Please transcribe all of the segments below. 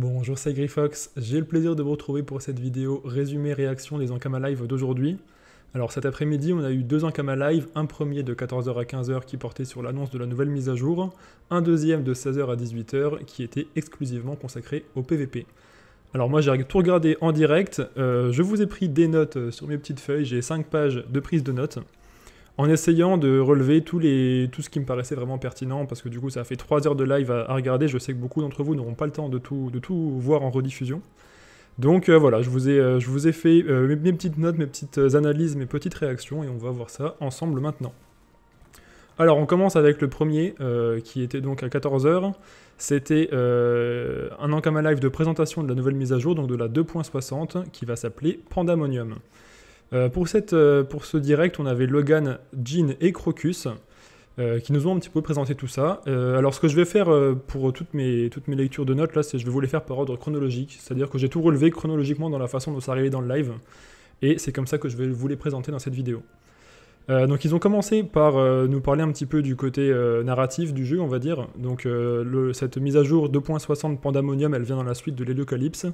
Bonjour, c'est Grifox. J'ai le plaisir de vous retrouver pour cette vidéo résumé réaction des Ankama Live d'aujourd'hui. Alors cet après-midi, on a eu deux Ankama Live, un premier de 14h à 15h qui portait sur l'annonce de la nouvelle mise à jour, un deuxième de 16h à 18h qui était exclusivement consacré au PVP. Alors moi j'ai tout regardé en direct, euh, je vous ai pris des notes sur mes petites feuilles, j'ai 5 pages de prise de notes en essayant de relever tout ce qui me paraissait vraiment pertinent, parce que du coup ça a fait 3 heures de live à, regarder, je sais que beaucoup d'entre vous n'auront pas le temps de tout, voir en rediffusion. Donc euh, voilà, je vous ai, euh, fait euh, mes, petites notes, mes petites analyses, mes petites réactions, et on va voir ça ensemble maintenant. Alors on commence avec le premier, qui était donc à 14h. C'était un Ankama Live de présentation de la nouvelle mise à jour, donc de la 2.60, qui va s'appeler Pandamonium. Euh, pour, cette, euh, pour ce direct, on avait Logan, Jean et Crocus euh, qui nous ont un petit peu présenté tout ça. alors, ce que je vais faire pour toutes mes, toutes mes lectures de notes, là, c'est je vais vous les faire par ordre chronologique. C'est-à-dire que j'ai tout relevé chronologiquement dans la façon dont ça arrivait dans le live. Et c'est comme ça que je vais vous les présenter dans cette vidéo. donc ils ont commencé par nous parler un petit peu du côté narratif du jeu, on va dire. Donc cette mise à jour 2.60 Pandamonium, elle vient dans la suite de l'Héliocalypse.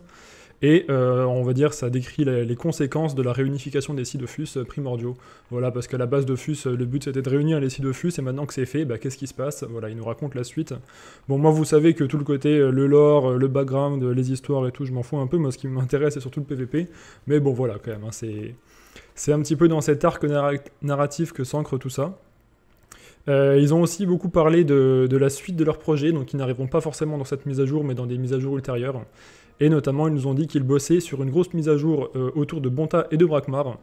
Et euh, on va dire, ça décrit les, conséquences de la réunification des de FUS euh, primordiaux. Voilà, parce qu'à la base de Fus, euh, le but c'était de réunir les de FUS, et maintenant que c'est fait, bah, qu'est-ce qui se passe Voilà, il nous raconte la suite. Bon, moi, vous savez que tout le côté, le lore, le background, les histoires et tout, je m'en fous un peu. Moi, ce qui m'intéresse, c'est surtout le PvP. Mais bon, voilà, quand même, hein, c'est. un petit peu dans cet arc narratif que s'ancre tout ça. ils ont aussi beaucoup parlé de, la suite de leur projet, donc ils n'arriveront pas forcément dans cette mise à jour, mais dans des mises à jour ultérieures. Et notamment, ils nous ont dit qu'ils bossaient sur une grosse mise à jour euh, autour de Bonta et de Brakmar.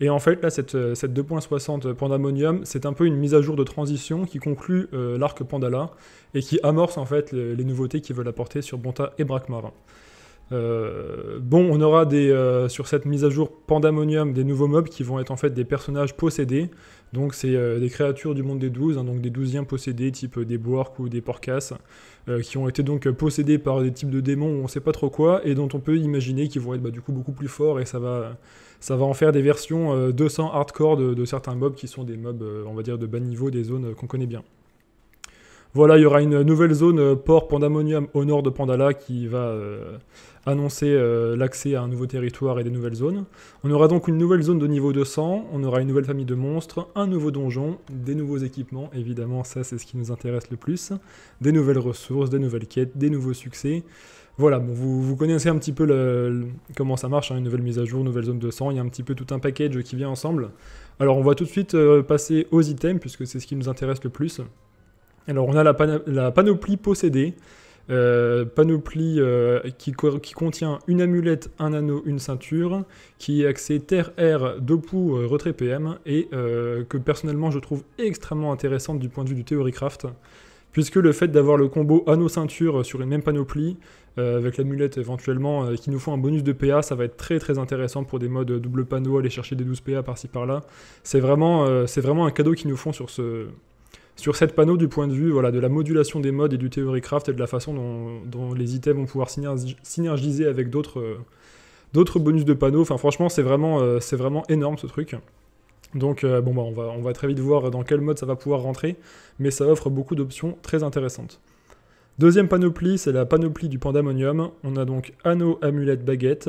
Et en fait, là, cette, 2.60 euh, Pandamonium, c'est un peu une mise à jour de transition qui conclut euh, l'arc Pandala et qui amorce en fait les, nouveautés qu'ils veulent apporter sur Bonta et Brakmar. bon, on aura des, sur cette mise à jour Pandamonium des nouveaux mobs qui vont être en fait des personnages possédés. Donc, c'est des créatures du monde des 12, hein, donc des douziens possédés, type des Bork ou des Porcas. Euh, qui ont été donc possédés par des types de démons on sait pas trop quoi, et dont on peut imaginer qu'ils vont être bah, du coup beaucoup plus forts, et ça va, ça va en faire des versions 200 euh, hardcore de, de, certains mobs qui sont des mobs, euh, on va dire, de bas niveau des zones qu'on connaît bien. Voilà, il y aura une nouvelle zone euh, port Pandamonium au nord de Pandala qui va euh, annoncer euh, l'accès à un nouveau territoire et des nouvelles zones. On aura donc une nouvelle zone de niveau 200, on aura une nouvelle famille de monstres, un nouveau donjon, des nouveaux équipements, évidemment ça c'est ce qui nous intéresse le plus, des nouvelles ressources, des nouvelles quêtes, des nouveaux succès. Voilà, bon, vous, connaissez un petit peu comment ça marche, hein, une nouvelle mise à jour, nouvelle zone de sang, il y a un petit peu tout un package qui vient ensemble. Alors on va tout de suite passer aux items, puisque c'est ce qui nous intéresse le plus. Alors on a la, panoplie possédée, euh, panoplie euh, qui, contient une amulette, un anneau, une ceinture, qui est axée terre-air, dopou, euh, retrait PM, et que personnellement je trouve extrêmement intéressante du point de vue du Theorycraft, puisque le fait d'avoir le combo anneau-ceinture sur les mêmes panoplie, avec l'amulette éventuellement, qui nous font un bonus de PA, ça va être très très intéressant pour des modes double panneau, aller chercher des 12 PA par-ci par-là. C'est vraiment, vraiment un cadeau qu'ils nous font sur ce, sur cette panneau du point de vue voilà, de la modulation des modes et du theorycraft et de la façon dont, les items vont pouvoir synergiser avec euh, d'autres bonus de panneaux. Enfin, franchement, c'est vraiment, euh, vraiment énorme ce truc. Donc, euh, bon, bah, on, va, on va très vite voir dans quel mode ça va pouvoir rentrer, mais ça offre beaucoup d'options très intéressantes. Deuxième panoplie, c'est la panoplie du Pandamonium. On a donc Anneau, Amulette, Baguette,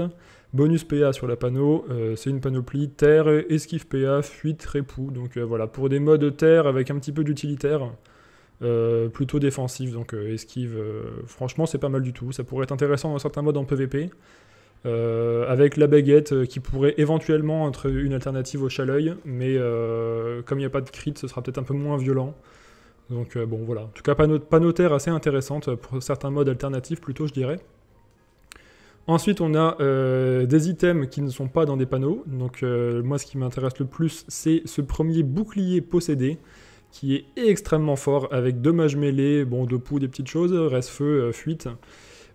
Bonus PA sur la panneau, euh, c'est une panoplie terre, esquive PA, fuite, répoux. Donc euh, voilà, pour des modes terre avec un petit peu d'utilitaire, euh, plutôt défensif, donc esquive, franchement c'est pas mal du tout. Ça pourrait être intéressant dans certains modes en PvP. avec la baguette qui pourrait éventuellement être une alternative au chaleuil, mais comme il n'y a pas de crit, ce sera peut-être un peu moins violent. Donc bon voilà, en tout cas panneau, panneau terre assez intéressante pour certains modes alternatifs plutôt je dirais. Ensuite, on a euh, des items qui ne sont pas dans des panneaux. Donc euh, moi, ce qui m'intéresse le plus, c'est ce premier bouclier possédé qui est extrêmement fort avec dommages mêlés, bon, de poux, des petites choses, reste feu, euh, fuite,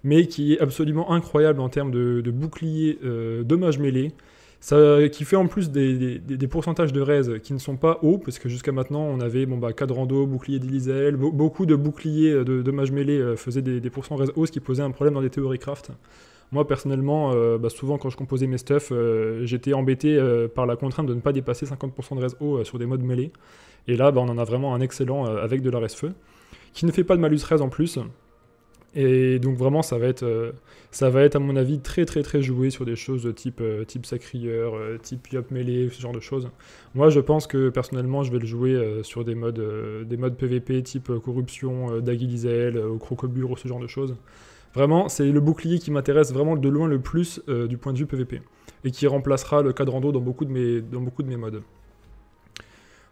mais qui est absolument incroyable en termes de, de bouclier dommages mêlés. Ça, qui fait en plus des, pourcentages de raise qui ne sont pas hauts, parce que jusqu'à maintenant, on avait bon, bah, Cadrando, bouclier d'Illizel, beaucoup de boucliers de dommages mêlés faisaient des, pourcents raise hauts, ce qui posait un problème dans les théories craft. Moi, personnellement, euh, bah, souvent quand je composais mes stuffs, euh, j'étais embêté euh, par la contrainte de ne pas dépasser 50% de res sur des modes mêlés. Et là, bah, on en a vraiment un excellent avec de la res feu, qui ne fait pas de malus res en plus. Et donc vraiment, ça va être, ça va être à mon avis très très très joué sur des choses de type type sacrieur, type yop mêlé, ce genre de choses. Moi, je pense que personnellement, je vais le jouer sur des modes des modes PVP type corruption, Daguilizel, ou crocobure, ce genre de choses. Vraiment, c'est le bouclier qui m'intéresse vraiment de loin le plus euh, du point de vue PVP et qui remplacera le dos dans beaucoup de dans beaucoup de mes modes.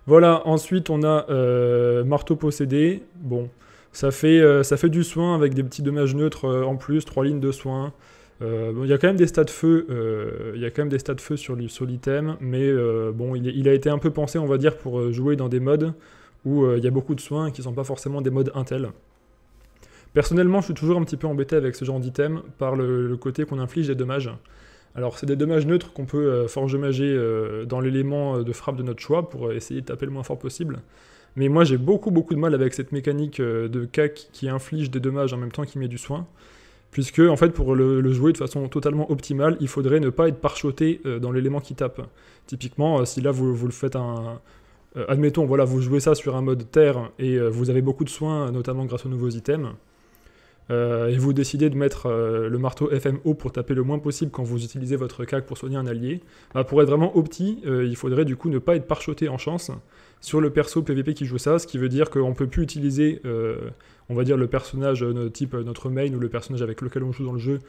Voilà, ensuite on a euh, marteau possédé. Bon, ça fait, euh, ça fait du soin avec des petits dommages neutres en plus, trois lignes de soin. il y a quand même des stats feu, il y quand même des stats feu sur, l'item, mais bon, il, a été un peu pensé, on va dire, pour jouer dans des modes où il y a beaucoup de soins qui ne sont pas forcément des modes Intel. Personnellement, je suis toujours un petit peu embêté avec ce genre d'item par le, côté qu'on inflige des dommages. Alors, c'est des dommages neutres qu'on peut euh, forger euh, dans l'élément euh, de frappe de notre choix pour essayer de taper le moins fort possible. Mais moi, j'ai beaucoup, beaucoup de mal avec cette mécanique de CAC qui inflige des dommages en même temps qu'il met du soin. Puisque, en fait, pour le, jouer de façon totalement optimale, il faudrait ne pas être parchoté dans l'élément qui tape. Typiquement, si là, vous, vous le faites un, admettons, voilà, vous jouez ça sur un mode terre et vous avez beaucoup de soins, notamment grâce aux nouveaux items, euh, et vous décidez de mettre euh, le marteau FMO pour taper le moins possible quand vous utilisez votre CAC pour soigner un allié, bah, pour être vraiment opti, euh, il faudrait du coup ne pas être parchoté en chance sur le perso PVP qui joue ça, ce qui veut dire qu'on ne peut plus utiliser, on va dire, le personnage type notre main ou le personnage avec lequel on joue dans le jeu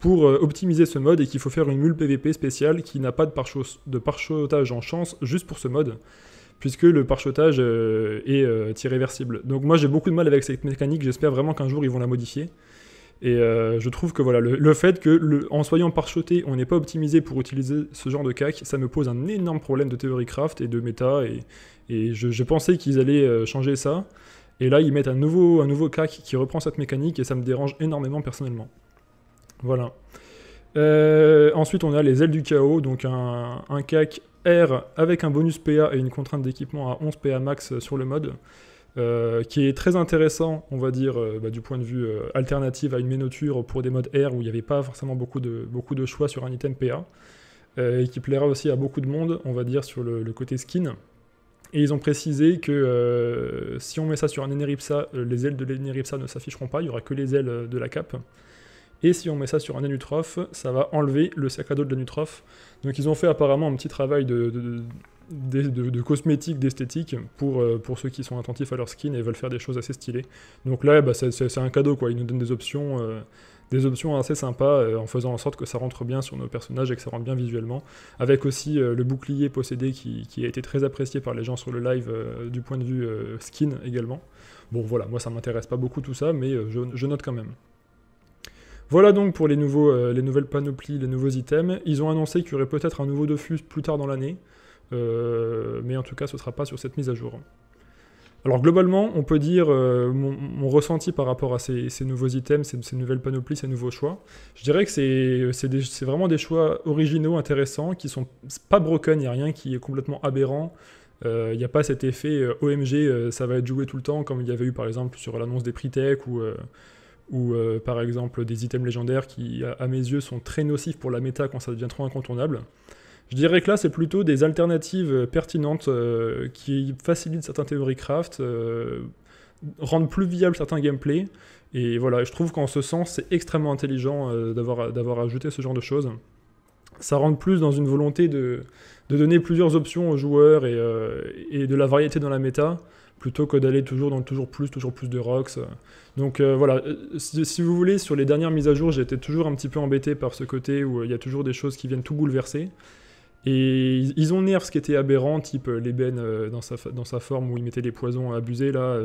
pour optimiser ce mode et qu'il faut faire une mule PVP spéciale qui n'a pas de, de parchotage en chance juste pour ce mode puisque le parchotage euh, est euh, irréversible. Donc moi j'ai beaucoup de mal avec cette mécanique, j'espère vraiment qu'un jour ils vont la modifier. Et euh, je trouve que voilà, le, fait que le, en soyant parchoté, on n'est pas optimisé pour utiliser ce genre de CAC, ça me pose un énorme problème de théorie craft et de méta. Et, et je, je, pensais qu'ils allaient changer ça. Et là, ils mettent un nouveau, un nouveau CAC qui reprend cette mécanique et ça me dérange énormément personnellement. Voilà. Euh, ensuite, on a les ailes du chaos, donc un, CAC R avec un bonus PA et une contrainte d'équipement à 11 PA max sur le mode, euh, qui est très intéressant, on va dire, euh, bah, du point de vue alternative à une ménoture pour des modes R où il n'y avait pas forcément beaucoup de, beaucoup de choix sur un item PA, et qui plaira aussi à beaucoup de monde, on va dire, sur le, côté skin. Et ils ont précisé que si on met ça sur un Eneripsa, les ailes de l'Eneripsa ne s'afficheront pas, il n'y aura que les ailes de la cape. Et si on met ça sur un anutroph, ça va enlever le sac à dos de l'anutroph. Donc ils ont fait apparemment un petit travail de, cosmétique, d'esthétique, pour, euh, pour ceux qui sont attentifs à leur skin et veulent faire des choses assez stylées. Donc là, eh ben, c'est un cadeau, quoi. Ils nous donnent des options, euh, des options assez sympas, euh, en faisant en sorte que ça rentre bien sur nos personnages et que ça rentre bien visuellement. Avec aussi le bouclier possédé qui, a été très apprécié par les gens sur le live du point de vue skin également. Bon voilà, moi ça m'intéresse pas beaucoup tout ça, mais je note quand même. Voilà donc pour les, nouveaux, euh, les nouvelles panoplies, les nouveaux items. Ils ont annoncé qu'il y aurait peut-être un nouveau Dofus plus tard dans l'année, euh, mais en tout cas ce ne sera pas sur cette mise à jour. Alors globalement, on peut dire euh, mon, ressenti par rapport à ces, nouveaux items, ces, nouvelles panoplies, ces nouveaux choix. Je dirais que c'est vraiment des choix originaux, intéressants, qui sont pas broken, il n'y a rien qui est complètement aberrant. Il n'y a pas cet effet OMG, ça va être joué tout le temps, comme il y avait eu par exemple sur l'annonce des prix tech ou, ou euh, par exemple des items légendaires qui, à, mes yeux, sont très nocifs pour la méta quand ça devient trop incontournable. Je dirais que là, c'est plutôt des alternatives pertinentes euh, qui facilitent certains théories craft, euh, rendent plus viable certains gameplays. Et voilà, je trouve qu'en ce sens, c'est extrêmement intelligent d'avoir ajouté ce genre de choses. Ça rentre plus dans une volonté de, de donner plusieurs options aux joueurs et, et de la variété dans la méta, plutôt que d'aller toujours dans toujours plus, toujours plus de rocks. Donc euh, voilà, si, vous voulez, sur les dernières mises à jour, j'étais toujours un petit peu embêté par ce côté où euh, il y a toujours des choses qui viennent tout bouleverser. Et ils, ont nerf ce qui était aberrant, type euh, l'ébène dans, sa, dans sa forme où ils mettaient des poisons abusés là.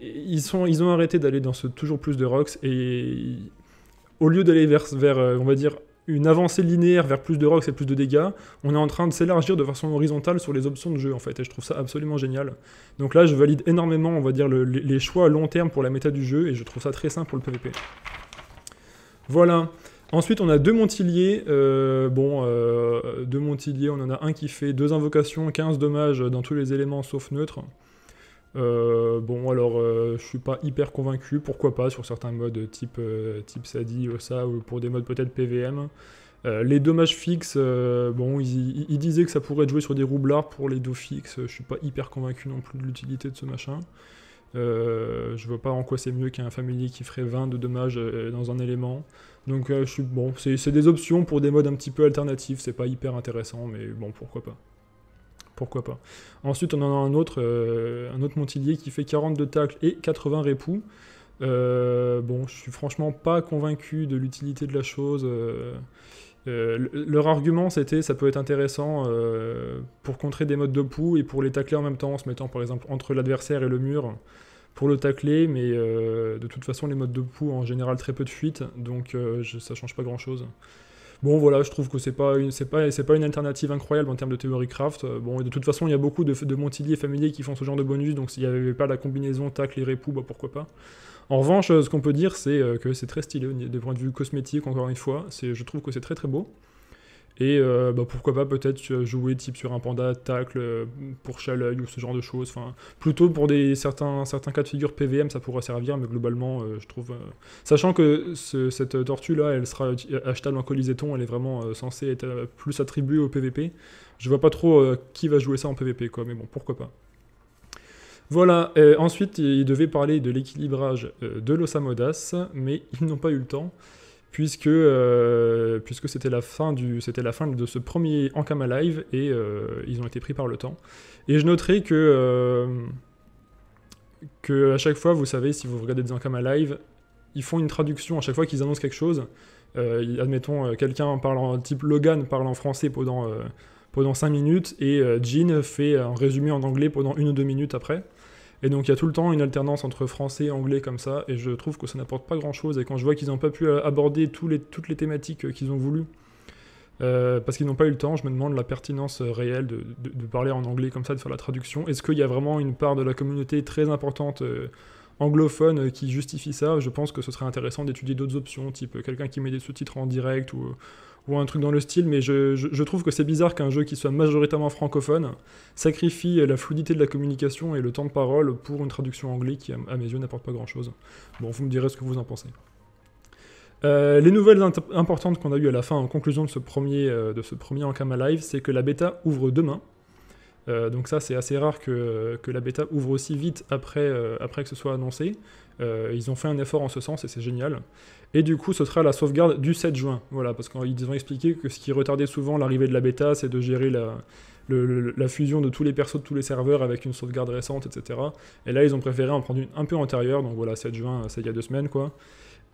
ils, sont, ils ont arrêté d'aller dans ce toujours plus de rocks et au lieu d'aller vers, vers on va dire, une avancée linéaire vers plus de rocks et plus de dégâts, on est en train de s'élargir de façon horizontale sur les options de jeu en fait, et je trouve ça absolument génial. Donc là je valide énormément on va dire les choix à long terme pour la méta du jeu, et je trouve ça très simple pour le PvP. Voilà. Ensuite, on a deux Montiliers. Euh, bon, euh, deux Montiliers, on en a un qui fait deux invocations, 15 dommages dans tous les éléments sauf neutre. Euh, bon, alors, euh, je suis pas hyper convaincu, pourquoi pas, sur certains modes euh, type, type SADI, ça, ou pour des modes peut-être PVM. les dommages fixes, bon, ils, disaient que ça pourrait être joué sur des roublards pour les dos fixes, je suis pas hyper convaincu non plus de l'utilité de ce machin. je vois pas en quoi c'est mieux qu'un familier qui ferait 20 de dommages dans un élément. Donc, je suis bon, c'est des options pour des modes un petit peu alternatifs, c'est pas hyper intéressant, mais bon, pourquoi pas pourquoi pas. Ensuite, on en a un autre, euh, un autre Montillier qui fait 42 tacles et 80 répoux. Euh, bon, je suis franchement pas convaincu de l'utilité de la chose. Euh, leur argument, c'était ça peut être intéressant pour contrer des modes de poux et pour les tacler en même temps, en se mettant par exemple entre l'adversaire et le mur pour le tacler, mais de toute façon, les modes de poux en général très peu de fuite, donc ça change pas grand chose. Bon, voilà, je trouve que c'est pas une, pas, une alternative incroyable en termes de théorie craft. Euh, bon, et de toute façon, il y a beaucoup de, de familiers qui font ce genre de bonus, donc s'il n'y avait pas la combinaison tacle et répoux, bah, pourquoi pas. En revanche, euh, ce qu'on peut dire, c'est euh, que c'est très stylé des points de vue cosmétique, encore une fois. je trouve que c'est très très beau. Et euh, bah, pourquoi pas peut-être jouer type sur un panda, tacle, euh, pour challenge ou ce genre de choses. Enfin, plutôt pour des, certains, certains cas de figure PVM, ça pourrait servir, mais globalement, euh, je trouve. Sachant que cette tortue-là, elle sera achetable en coliseton, elle est vraiment censée être plus attribuée au PVP. Je vois pas trop qui va jouer ça en PVP, quoi, mais bon, pourquoi pas. Voilà, ensuite, ils devait parler de l'équilibrage de l'Osamodas, mais ils n'ont pas eu le temps puisque, euh, puisque c'était la, fin du, la fin de ce premier Ankama Live et euh, ils ont été pris par le temps. Et je noterai que, euh, que à chaque fois, vous savez, si vous regardez des Ankama Live, ils font une traduction à chaque fois qu'ils annoncent quelque chose. admettons, quelqu'un parlant, type Logan parle en français pendant, pendant 5 minutes et Jean fait un résumé en anglais pendant 1 ou 2 minutes après. Et donc il y a tout le temps une alternance entre français et anglais comme ça, et je trouve que ça n'apporte pas grand-chose. Et quand je vois qu'ils n'ont pas pu euh, aborder toutes les thématiques euh, qu'ils ont voulu, euh, parce qu'ils n'ont pas eu le temps, je me demande la pertinence réelle de, parler en anglais comme ça, de faire la traduction. Est-ce qu'il y a vraiment une part de la communauté très importante anglophone qui justifie ça Je pense que ce serait intéressant d'étudier d'autres options, type quelqu'un qui met des sous-titres en direct ou ou un truc dans le style, mais je, trouve que c'est bizarre qu'un jeu qui soit majoritairement francophone sacrifie la fluidité de la communication et le temps de parole pour une traduction anglaise qui, à mes yeux, n'apporte pas grand-chose. Bon, vous me direz ce que vous en pensez. Euh, les nouvelles importantes qu'on a eues à la fin en conclusion de ce premier, euh, de ce premier Ankama Live, c'est que la bêta ouvre demain, euh, donc ça, c'est assez rare que, la bêta ouvre aussi vite après, euh, après que ce soit annoncé. Euh, ils ont fait un effort en ce sens et c'est génial. Et du coup, ce sera la sauvegarde du 7 juin. Voilà, parce qu'ils ont expliqué que ce qui retardait souvent l'arrivée de la bêta, c'est de gérer la, la, fusion de tous les persos de tous les serveurs avec une sauvegarde récente, etc. Et là, ils ont préféré en prendre une un peu antérieure. Donc voilà, 7 juin, c'est il y a deux semaines, quoi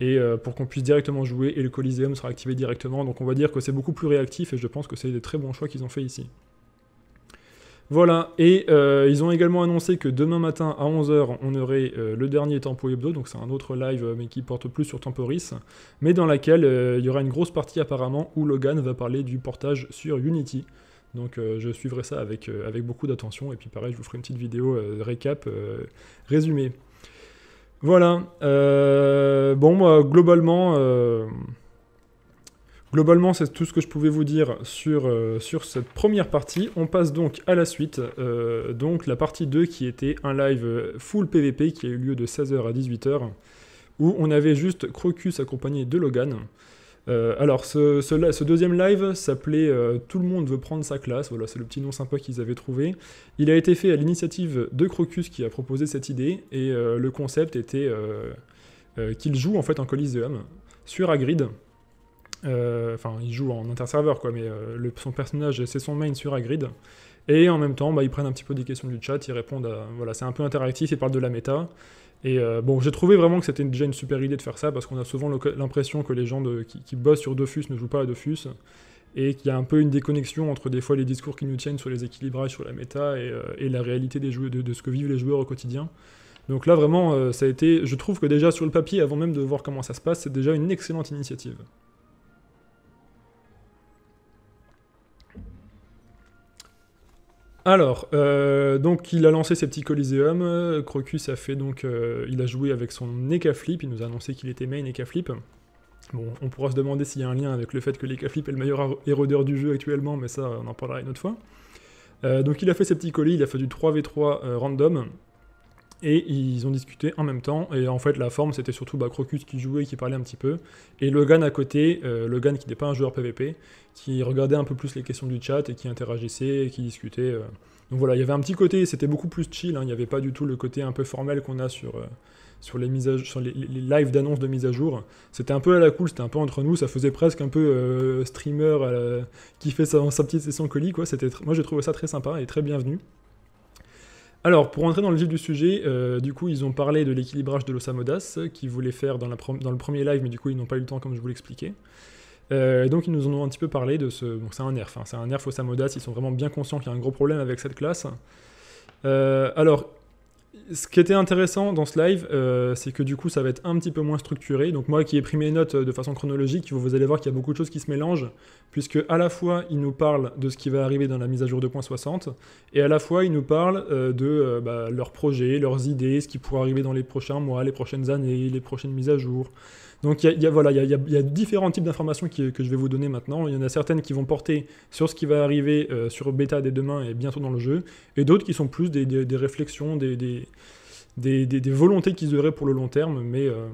et pour qu'on puisse directement jouer et le Coliseum sera activé directement. Donc on va dire que c'est beaucoup plus réactif et je pense que c'est des très bons choix qu'ils ont fait ici. Voilà, et euh, ils ont également annoncé que demain matin à 11h, on aurait euh, le dernier Tempo Hebdo, donc c'est un autre live euh, mais qui porte plus sur Temporis, mais dans laquelle il y aura une grosse partie apparemment où Logan va parler du portage sur Unity. Donc je suivrai ça avec, avec beaucoup d'attention, et puis pareil, je vous ferai une petite vidéo récap, résumé. Voilà, bon, globalement... Globalement, c'est tout ce que je pouvais vous dire sur, euh, sur cette première partie. On passe donc à la suite, euh, donc la partie 2 qui était un live euh, full PVP qui a eu lieu de 16h à 18h, où on avait juste Crocus accompagné de Logan. alors, ce, deuxième live s'appelait Tout le monde veut prendre sa classe. Voilà, c'est le petit nom sympa qu'ils avaient trouvé. Il a été fait à l'initiative de Crocus qui a proposé cette idée. Et le concept était qu'il joue en fait en Coliseum sur Agrid. Euh, enfin, il joue en interserveur, quoi, mais euh, son personnage, c'est son main sur Agrid. Et en même temps, bah, ils prennent un petit peu des questions du chat, ils répondent à. Voilà, c'est un peu interactif, ils parlent de la méta. Et euh, bon, j'ai trouvé vraiment que c'était déjà une super idée de faire ça, parce qu'on a souvent l'impression que les gens qui, bossent sur Dofus ne jouent pas à Dofus, et qu'il y a un peu une déconnexion entre des fois les discours qu'ils nous tiennent sur les équilibrages, sur la méta, et, la réalité des joueurs, de, ce que vivent les joueurs au quotidien. Donc là, vraiment, ça a été. Je trouve que déjà sur le papier, avant même de voir comment ça se passe, c'est déjà une excellente initiative. Alors, euh, donc il a lancé ses petits coliseums, Crocus a fait donc. Euh, il a joué avec son Nekaflip. Il nous a annoncé qu'il était main Nekaflip. Bon, on pourra se demander s'il y a un lien avec le fait que l'ekaflip est le meilleur érodeur du jeu actuellement, mais ça, on en parlera une autre fois. Euh, donc il a fait ses petits colis, il a fait du 3v3 random. Et ils ont discuté en même temps. Et en fait, la forme, c'était surtout bacrocus Crocus qui jouait et qui parlait un petit peu. Et Logan à côté, euh, Logan qui n'est pas un joueur PVP, qui regardait un peu plus les questions du chat et qui interagissait et qui discutait. Euh. Donc voilà, il y avait un petit côté, c'était beaucoup plus chill. Hein. Il n'y avait pas du tout le côté un peu formel qu'on a sur, euh, sur, les, mises sur les, lives d'annonces de mise à jour. C'était un peu à la cool, c'était un peu entre nous. Ça faisait presque un peu streamer qui fait sa, sa petite session colis. Quoi. Moi, j'ai trouvé ça très sympa et très bienvenu. Alors, pour entrer dans le vif du sujet, euh, du coup, ils ont parlé de l'équilibrage de l'Osamodas, qu'ils voulaient faire dans, le premier live, mais du coup, ils n'ont pas eu le temps, comme je vous l'expliquais. Euh, et donc, ils nous en ont un petit peu parlé de ce. Donc, c'est un nerf, hein, c'est un nerf Osamodas, ils sont vraiment bien conscients qu'il y a un gros problème avec cette classe. Euh, alors, ce qui était intéressant dans ce live, euh, c'est que du coup, ça va être un petit peu moins structuré. Donc moi qui ai pris mes notes euh, de façon chronologique, vous allez voir qu'il y a beaucoup de choses qui se mélangent, puisque à la fois, il nous parle de ce qui va arriver dans la mise à jour 2.60, et à la fois, il nous parle euh, de bah, leurs projets, leurs idées, ce qui pourrait arriver dans les prochains mois, les prochaines années, les prochaines mises à jour. Donc il y, a, voilà, il y, a, différents types d'informations que je vais vous donner maintenant. Il y en a certaines qui vont porter sur ce qui va arriver euh, sur bêta dès demain et bientôt dans le jeu, et d'autres qui sont plus des, réflexions, des, des volontés qu'ils auraient pour le long terme, mais, euh,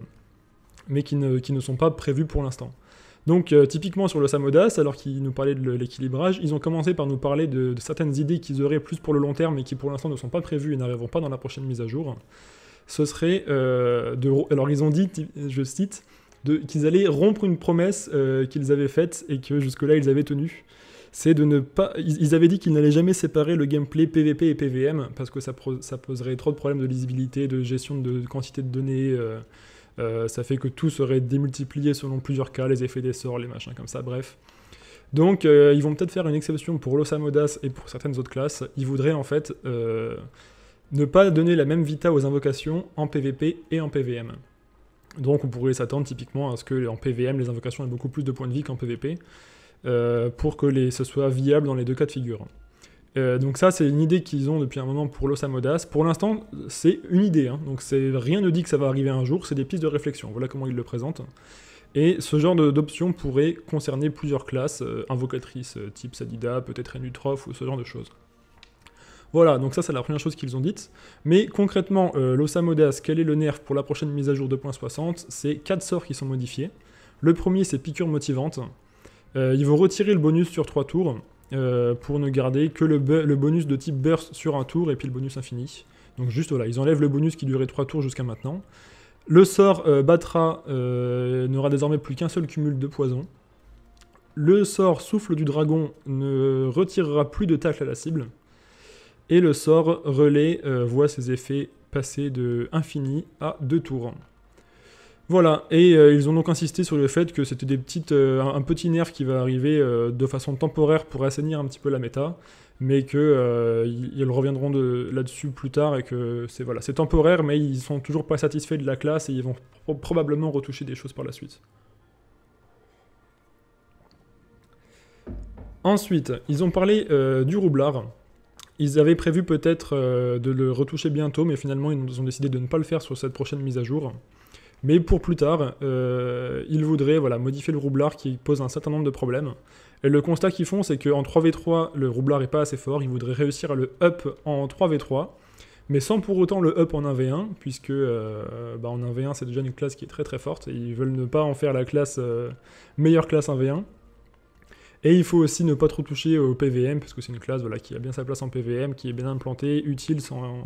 mais qui, ne, sont pas prévues pour l'instant. Donc euh, typiquement sur le Samodas, alors qu'ils nous parlaient de l'équilibrage, ils ont commencé par nous parler de, certaines idées qu'ils auraient plus pour le long terme mais qui pour l'instant ne sont pas prévues et n'arriveront pas dans la prochaine mise à jour. Ce serait de... Alors ils ont dit, je cite, qu'ils allaient rompre une promesse euh, qu'ils avaient faite et que jusque-là ils avaient tenue. C'est de ne pas. Ils avaient dit qu'ils n'allaient jamais séparer le gameplay PVP et PVM parce que ça, poserait trop de problèmes de lisibilité, de gestion de, quantité de données. Euh, euh, ça fait que tout serait démultiplié selon plusieurs cas, les effets des sorts, les machins comme ça, bref. Donc ils vont peut-être faire une exception pour l'Osamodas et pour certaines autres classes. Ils voudraient en fait ne pas donner la même vita aux invocations en PvP et en PvM. Donc on pourrait s'attendre typiquement à ce que en PVM, les invocations aient beaucoup plus de points de vie qu'en PVP, euh, pour que ce soit viable dans les deux cas de figure. Euh, donc ça, c'est une idée qu'ils ont depuis un moment pour Los Pour l'instant, c'est une idée, hein. donc rien ne dit que ça va arriver un jour, c'est des pistes de réflexion, voilà comment ils le présentent. Et ce genre d'option pourrait concerner plusieurs classes, euh, invocatrices type Sadida, peut-être Enutroph ou ce genre de choses. Voilà, donc ça c'est la première chose qu'ils ont dite. Mais concrètement, euh, l'Osamodas, quel est le nerf pour la prochaine mise à jour 2.60 C'est quatre sorts qui sont modifiés. Le premier c'est piqûre motivante. Euh, ils vont retirer le bonus sur 3 tours euh, pour ne garder que le, bonus de type burst sur un tour et puis le bonus infini. Donc juste voilà, ils enlèvent le bonus qui durait 3 tours jusqu'à maintenant. Le sort euh, Battra n'aura désormais plus qu'un seul cumul de poison. Le sort Souffle du Dragon ne retirera plus de tacle à la cible et le sort relais euh, voit ses effets passer de infini à deux tours. Voilà, et euh, ils ont donc insisté sur le fait que c'était des petites, euh, un petit nerf qui va arriver de façon temporaire pour assainir un petit peu la méta, mais que ils reviendront là-dessus plus tard et que c'est voilà, c'est temporaire, mais ils sont toujours pas satisfaits de la classe et ils vont probablement retoucher des choses par la suite. Ensuite, ils ont parlé du roublard. Ils avaient prévu peut-être euh, de le retoucher bientôt, mais finalement ils ont décidé de ne pas le faire sur cette prochaine mise à jour. Mais pour plus tard, euh, ils voudraient voilà, modifier le roublard qui pose un certain nombre de problèmes. Et le constat qu'ils font, c'est qu'en 3v3, le roublard n'est pas assez fort. Ils voudraient réussir à le up en 3v3, mais sans pour autant le up en 1v1, puisque euh, bah, en 1v1, c'est déjà une classe qui est très très forte. Et ils veulent ne pas en faire la classe meilleure classe 1v1. Et il faut aussi ne pas trop toucher au PVM, parce que c'est une classe voilà, qui a bien sa place en PVM, qui est bien implantée, utile sans...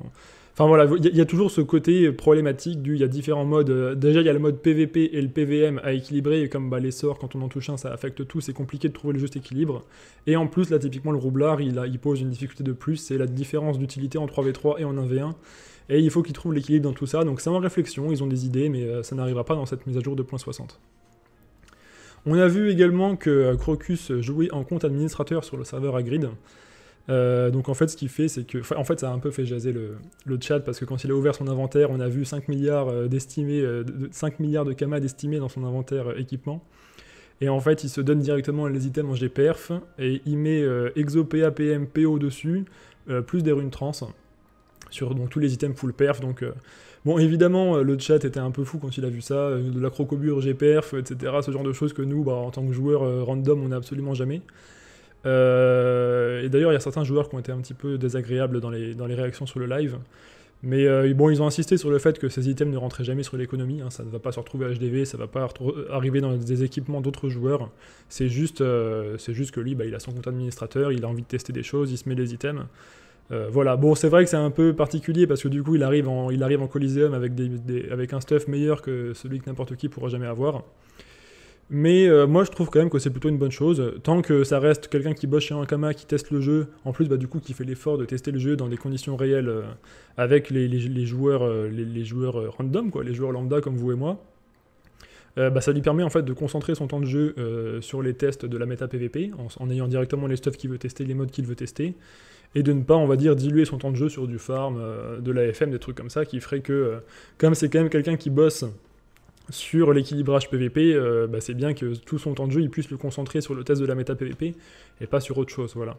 Enfin voilà, il y, a toujours ce côté problématique du, il y a différents modes. Euh, déjà, il y a le mode PVP et le PVM à équilibrer, et comme bah, les sorts, quand on en touche un, ça affecte tout, c'est compliqué de trouver le juste équilibre. Et en plus, là, typiquement, le roublard, il, pose une difficulté de plus, c'est la différence d'utilité en 3v3 et en 1v1. Et il faut qu'ils trouvent l'équilibre dans tout ça, donc c'est en réflexion, ils ont des idées, mais euh, ça n'arrivera pas dans cette mise à jour de on a vu également que euh, Crocus jouait en compte administrateur sur le serveur à grid. Euh, donc en fait, ce qu'il fait, c'est que, en fait, ça a un peu fait jaser le, chat parce que quand il a ouvert son inventaire, on a vu 5 milliards euh, d'estimés, 5 milliards de kamas d'estimés dans son inventaire équipement. Et en fait, il se donne directement les items en GPRF et il met EXO, PAPM, PO dessus, plus des runes trans sur donc, tous les items full perf. Donc Bon, évidemment, euh, le chat était un peu fou quand il a vu ça, euh, de la crocobure, GPRF, etc., ce genre de choses que nous, bah, en tant que joueurs euh, random, on n'a absolument jamais. et d'ailleurs, il y a certains joueurs qui ont été un petit peu désagréables dans les, dans les réactions sur le live. Mais bon, ils ont insisté sur le fait que ces items ne rentraient jamais sur l'économie, hein, ça ne va pas se retrouver à HDV, ça ne va pas arriver dans des équipements d'autres joueurs. C'est juste, c'est juste que lui, bah, il a son compte administrateur, il a envie de tester des choses, il se met les items. Euh, voilà, bon, c'est vrai que c'est un peu particulier parce que du coup, il arrive en, il arrive en Coliseum avec, des, avec un stuff meilleur que celui que n'importe qui pourra jamais avoir. Mais euh, moi, je trouve quand même que c'est plutôt une bonne chose. Tant que ça reste quelqu'un qui bosse chez Ankama, qui teste le jeu, en plus, bah, du coup, qui fait l'effort de tester le jeu dans des conditions réelles euh, avec les, joueurs, les, joueurs random, quoi, les joueurs lambda comme vous et moi. Euh, bah, ça lui permet en fait de concentrer son temps de jeu euh, sur les tests de la méta PVP, en, ayant directement les stuff qu'il veut tester, les modes qu'il veut tester, et de ne pas, on va dire, diluer son temps de jeu sur du farm, euh, de la FM, des trucs comme ça, qui ferait que, comme c'est quand même quelqu'un qui bosse sur l'équilibrage PVP, bah, c'est bien que tout son temps de jeu, il puisse le concentrer sur le test de la méta PVP, et pas sur autre chose, voilà.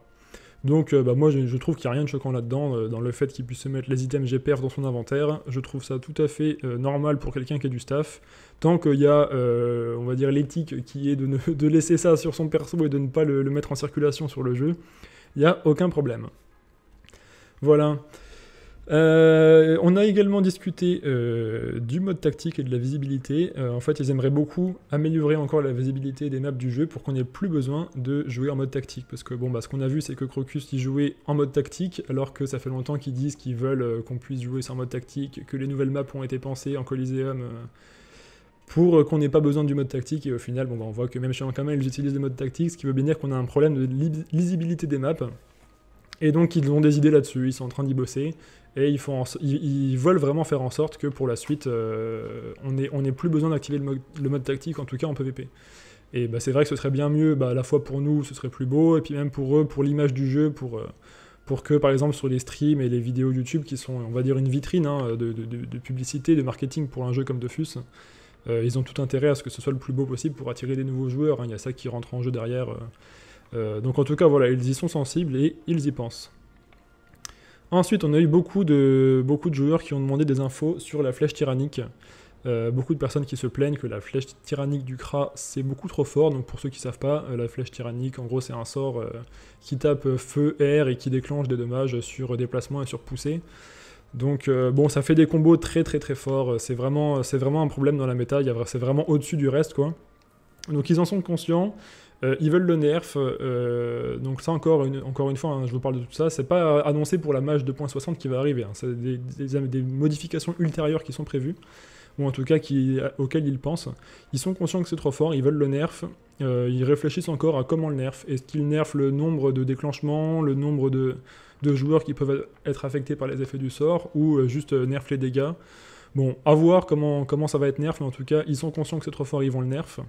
Donc euh, bah, moi je, trouve qu'il n'y a rien de choquant là-dedans, euh, dans le fait qu'il puisse se mettre les items GPF dans son inventaire. Je trouve ça tout à fait euh, normal pour quelqu'un qui est du staff. Tant qu'il y a, on va dire, l'éthique qui est de, ne, de, laisser ça sur son perso et de ne pas le, le mettre en circulation sur le jeu, il n'y a aucun problème. Voilà. Euh, on a également discuté euh, du mode tactique et de la visibilité. Euh, en fait, ils aimeraient beaucoup améliorer encore la visibilité des maps du jeu pour qu'on n'ait plus besoin de jouer en mode tactique. Parce que bon, bah, ce qu'on a vu, c'est que Crocus y jouait en mode tactique, alors que ça fait longtemps qu'ils disent qu'ils veulent qu'on puisse jouer sans mode tactique, que les nouvelles maps ont été pensées en Coliseum pour qu'on n'ait pas besoin du mode tactique. Et au final, bon, bah, on voit que même chez Ankama, ils utilisent le mode tactique, ce qui veut bien dire qu'on a un problème de lisibilité des maps. Et donc ils ont des idées là-dessus, ils sont en train d'y bosser. Et ils, font ils, veulent vraiment faire en sorte que pour la suite, euh, on n'ait plus besoin d'activer le, mode tactique, en tout cas en PvP. Et bah, c'est vrai que ce serait bien mieux, bah, à la fois pour nous, ce serait plus beau, et puis même pour eux, pour l'image du jeu, pour, euh, pour que par exemple sur les streams et les vidéos YouTube, qui sont, on va dire, une vitrine hein, de, publicité, de marketing pour un jeu comme Dofus, euh, ils ont tout intérêt à ce que ce soit le plus beau possible pour attirer des nouveaux joueurs. Hein. Il y a ça qui rentre en jeu derrière. donc en tout cas, voilà, ils y sont sensibles et ils y pensent. Ensuite, on a eu beaucoup de, beaucoup de joueurs qui ont demandé des infos sur la flèche tyrannique. Euh, beaucoup de personnes qui se plaignent que la flèche tyrannique du Kra c'est beaucoup trop fort. Donc pour ceux qui ne savent pas, euh, la flèche tyrannique en gros c'est un sort euh, qui tape feu, air et qui déclenche des dommages sur déplacement et sur poussée. Donc bon ça fait des combos très très très forts. C'est vraiment, vraiment un problème dans la méta, c'est vraiment au-dessus du reste quoi. Donc ils en sont conscients ils veulent le nerf. Euh, donc ça encore une, encore une fois, hein, je vous parle de tout ça. C'est pas euh, annoncé pour la match 2.60 qui va arriver. Hein. c'est des, modifications ultérieures qui sont prévues, ou en tout cas qui, euh, auxquelles ils pensent. Ils sont conscients que c'est trop fort, ils veulent le nerf. ils réfléchissent encore à comment le nerf. Est-ce qu'ils nerfent le nombre de déclenchements, le nombre de, joueurs qui peuvent être affectés par les effets du sort, ou juste nerf les dégâts. Bon, à voir comment, comment ça va être nerf, mais en tout cas, ils sont conscients que c'est trop fort, ils vont le nerf.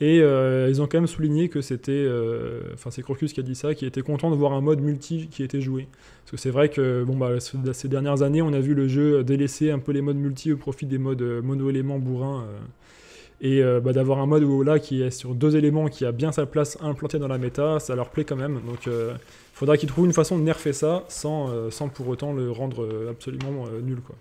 Et euh, ils ont quand même souligné que c'était, euh, enfin c'est Crocus qui a dit ça, qui était content de voir un mode multi qui était joué. Parce que c'est vrai que bon bah ces dernières années, on a vu le jeu délaisser un peu les modes multi au profit des modes euh, mono-éléments bourrins. et bah, d'avoir un mode où, là qui est sur deux éléments, qui a bien sa place implantée dans la méta, ça leur plaît quand même. Donc il faudra qu'ils trouvent une façon de nerfer ça sans, sans pour autant le rendre absolument nul quoi.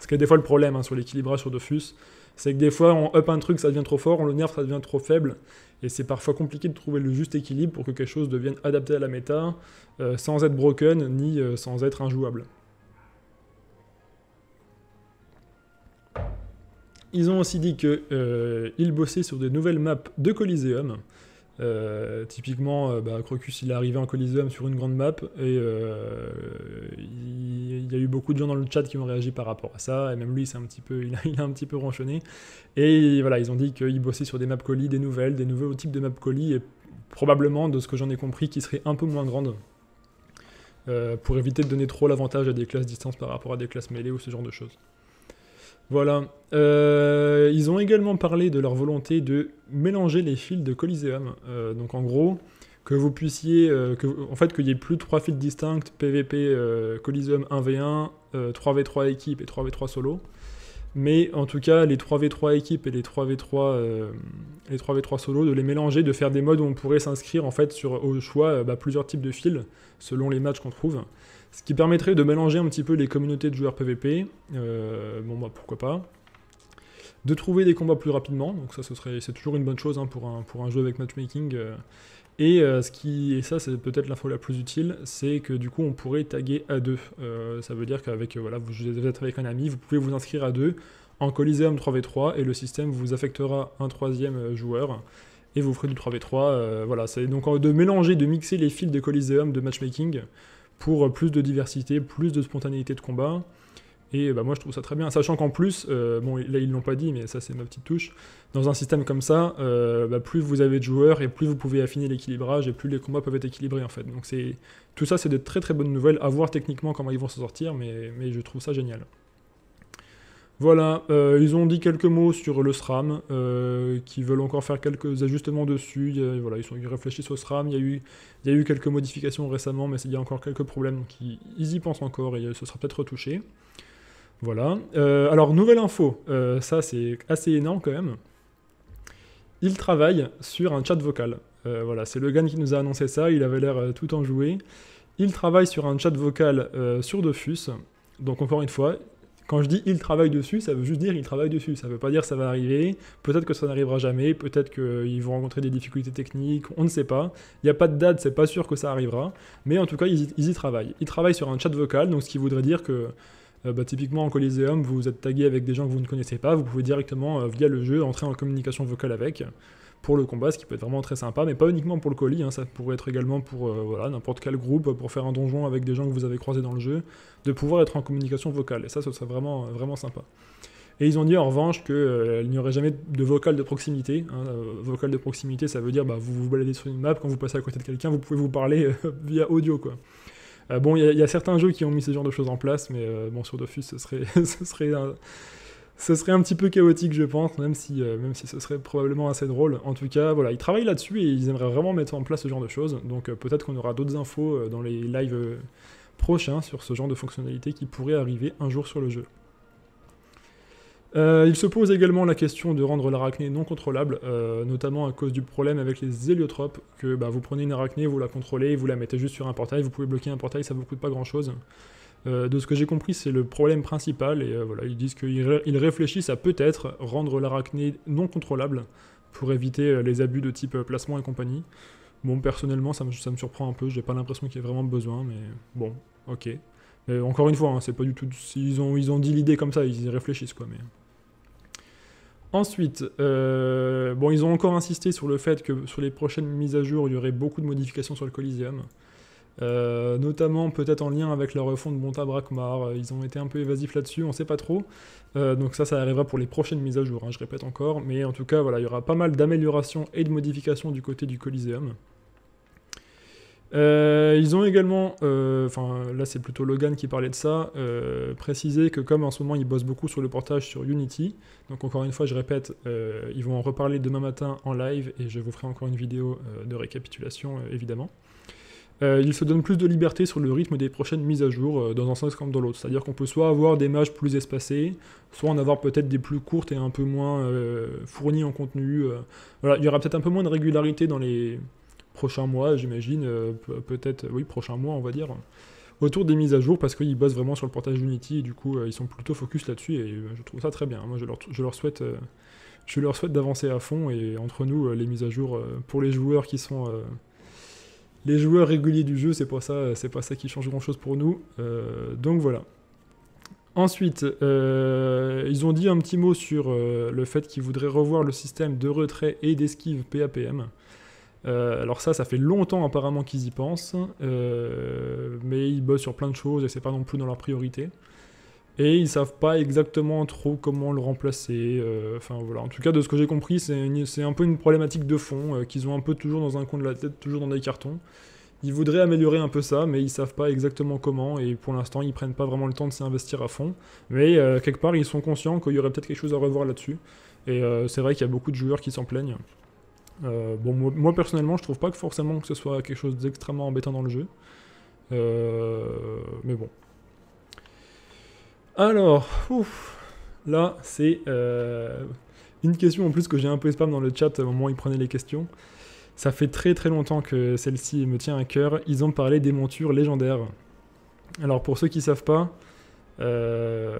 Ce qui est des fois le problème hein, sur l'équilibrage sur Dofus c'est que des fois, on up un truc, ça devient trop fort, on le nerf, ça devient trop faible. Et c'est parfois compliqué de trouver le juste équilibre pour que quelque chose devienne adapté à la méta, euh, sans être broken, ni euh, sans être injouable. Ils ont aussi dit qu'ils euh, bossaient sur des nouvelles maps de Coliseum, euh, typiquement, euh, bah, Crocus il est arrivé en Coliseum sur une grande map et euh, il, y a eu beaucoup de gens dans le chat qui ont réagi par rapport à ça. Et même lui, c'est un petit peu, il a, un petit peu ranchonné. Et voilà, ils ont dit qu'il bossaient sur des maps colis, des nouvelles, des nouveaux types de maps colis et probablement, de ce que j'en ai compris, qui seraient un peu moins grandes. pour éviter de donner trop l'avantage à des classes distance par rapport à des classes mêlées ou ce genre de choses. Voilà. Euh, ils ont également parlé de leur volonté de mélanger les fils de Coliseum. Euh, donc en gros, que vous puissiez, euh, en fait, qu'il y ait plus de trois fils distincts, PVP Coliseum 1v1, 3v3 équipe et 3v3 solo. Mais en tout cas, les 3v3 équipe et les 3v3, les 3v3 solo, de les mélanger, de faire des modes où on pourrait s'inscrire en fait sur au choix bah, plusieurs types de fils selon les matchs qu'on trouve. Ce qui permettrait de mélanger un petit peu les communautés de joueurs PVP. Euh, bon, bah pourquoi pas. De trouver des combats plus rapidement, donc ça, ce serait, c'est toujours une bonne chose hein, pour, un, pour un jeu avec matchmaking. Euh. et, euh, ce qui, et ça, c'est peut-être l'info la plus utile, c'est que du coup, on pourrait taguer à deux. ça veut dire qu'avec, voilà, vous, êtes avec un ami, vous pouvez vous inscrire à deux en Coliseum 3v3 et le système vous affectera un troisième joueur et vous ferez du 3v3. voilà, c'est donc de mélanger, de mixer les fils de Coliseum, de matchmaking, pour plus de diversité, plus de spontanéité de combat. Et bah, moi je trouve ça très bien, sachant qu'en plus, euh, bon là ils l'ont pas dit, mais ça c'est ma petite touche, dans un système comme ça, euh, bah, plus vous avez de joueurs et plus vous pouvez affiner l'équilibrage et plus les combats peuvent être équilibrés en fait. Donc c'est tout ça c'est de très très bonnes nouvelles à voir techniquement comment ils vont s'en sortir, mais je trouve ça génial. Voilà, euh, ils ont dit quelques mots sur le SRAM, euh, qui veulent encore faire quelques ajustements dessus. voilà, ils, sont, ils, réfléchissent au SRAM. Il y, a eu, quelques modifications récemment, mais il y a encore quelques problèmes. Donc ils, y pensent encore et euh, ce sera peut-être retouché. Voilà. alors, nouvelle info, ça c'est assez énorme quand même. Ils travaillent sur un chat vocal. voilà, c'est le Logan qui nous a annoncé ça. Il avait l'air tout enjoué. Ils travaillent sur un chat vocal sur Dofus. Donc, encore une fois, quand je dis il travaille dessus, ça veut juste dire il travaille dessus. Ça ne veut pas dire ça va arriver. Peut-être que ça n'arrivera jamais. Peut-être qu'ils vont rencontrer des difficultés techniques. On ne sait pas. Il n'y a pas de date. C'est pas sûr que ça arrivera. Mais en tout cas, ils y, travaillent. Ils travaillent sur un chat vocal. Donc, ce qui voudrait dire que euh, bah, typiquement en Coliseum, vous êtes tagué avec des gens que vous ne connaissez pas. Vous pouvez directement, euh, via le jeu, entrer en communication vocale avec pour le combat, ce qui peut être vraiment très sympa, mais pas uniquement pour le colis, hein. ça pourrait être également pour euh, voilà, n'importe quel groupe, pour faire un donjon avec des gens que vous avez croisés dans le jeu, de pouvoir être en communication vocale, et ça, ce serait vraiment, euh, vraiment sympa. Et ils ont dit en revanche qu'il euh, il n'y aurait jamais de vocal de proximité. Hein. vocal de proximité, ça veut dire bah, vous vous baladez sur une map, quand vous passez à côté de quelqu'un, vous pouvez vous parler via audio, quoi. bon, il y, a certains jeux qui ont mis ce genre de choses en place, mais bon, sur Dofus, ce serait, ce serait un, ce serait un petit peu chaotique, je pense, même si, euh, même si ce serait probablement assez drôle. En tout cas, voilà, ils travaillent là-dessus et ils aimeraient vraiment mettre en place ce genre de choses. Donc euh, peut-être qu'on aura d'autres infos euh, dans les lives prochains sur ce genre de fonctionnalités qui pourraient arriver un jour sur le jeu. il se pose également la question de rendre l'arachnée non contrôlable, notamment à cause du problème avec les héliotropes, que bah, vous prenez une arachnée, vous la contrôlez, vous la mettez juste sur un portail, vous pouvez bloquer un portail, ça ne vous coûte pas grand-chose. Euh, de ce que j'ai compris, c'est le problème principal. Et euh, voilà, ils disent qu'ils réfléchissent à peut-être rendre l'arachné non contrôlable pour éviter euh, les abus de type placement et compagnie. Bon, personnellement, ça me, surprend un peu. J'ai pas l'impression qu'il y ait vraiment besoin, mais bon, ok. encore une fois, hein, c'est pas du tout. Ils ont, ils ont dit l'idée comme ça, ils y réfléchissent quoi, mais. Ensuite, bon, ils ont encore insisté sur le fait que sur les prochaines mises à jour, il y aurait beaucoup de modifications sur le Coliseum. Euh, notamment peut-être en lien avec la refonte de Bonta euh, Ils ont été un peu évasifs là-dessus, on ne sait pas trop. Euh, donc ça, ça arrivera pour les prochaines mises à jour, hein, je répète encore. Mais en tout cas, voilà, il y aura pas mal d'améliorations et de modifications du côté du Coliseum. ils ont également, enfin là c'est plutôt Logan qui parlait de ça, précisé que comme en ce moment ils bossent beaucoup sur le portage sur Unity, donc encore une fois je répète, ils vont en reparler demain matin en live et je vous ferai encore une vidéo de récapitulation évidemment. Euh, il se donne plus de liberté sur le rythme des prochaines mises à jour euh, dans un sens comme dans l'autre. C'est-à-dire qu'on peut soit avoir des mages plus espacés, soit en avoir peut-être des plus courtes et un peu moins euh, fournies en contenu. Voilà, il y aura peut-être un peu moins de régularité dans les prochains mois, j'imagine, peut-être, oui, prochains mois, on va dire, autour des mises à jour, parce qu'ils bossent vraiment sur le portage Unity, et du coup, ils sont plutôt focus là-dessus, et je trouve ça très bien. Moi, je leur souhaite je leur souhaite d'avancer à fond et entre nous les mises à jour pour les joueurs qui sont les joueurs réguliers du jeu, c'est pas ça, c'est pas ça qui change grand chose pour nous. Euh, donc voilà. Ensuite, euh, ils ont dit un petit mot sur euh, le fait qu'ils voudraient revoir le système de retrait et d'esquive PAPM. alors ça, ça fait longtemps apparemment qu'ils y pensent, mais ils bossent sur plein de choses et c'est pas non plus dans leur priorité et ils savent pas exactement trop comment le remplacer. Euh, enfin voilà, en tout cas de ce que j'ai compris, c'est un peu une problématique de fond euh, qu'ils ont un peu toujours dans un coin de la tête, toujours dans des cartons. Ils voudraient améliorer un peu ça, mais ils savent pas exactement comment, et pour l'instant ils prennent pas vraiment le temps de s'y investir à fond. Mais euh, quelque part ils sont conscients qu'il y aurait peut-être quelque chose à revoir là-dessus, et c'est vrai qu'il y a beaucoup de joueurs qui s'en plaignent. bon, moi, personnellement je trouve pas que forcément que ce soit quelque chose d'extrêmement embêtant dans le jeu, mais bon, alors, là, c'est euh, une question en plus que j'ai un peu spam dans le chat au moment où ils prenaient les questions. Ça fait très très longtemps que celle-ci me tient à cœur. Ils ont parlé des montures légendaires. Alors pour ceux qui ne savent pas, euh,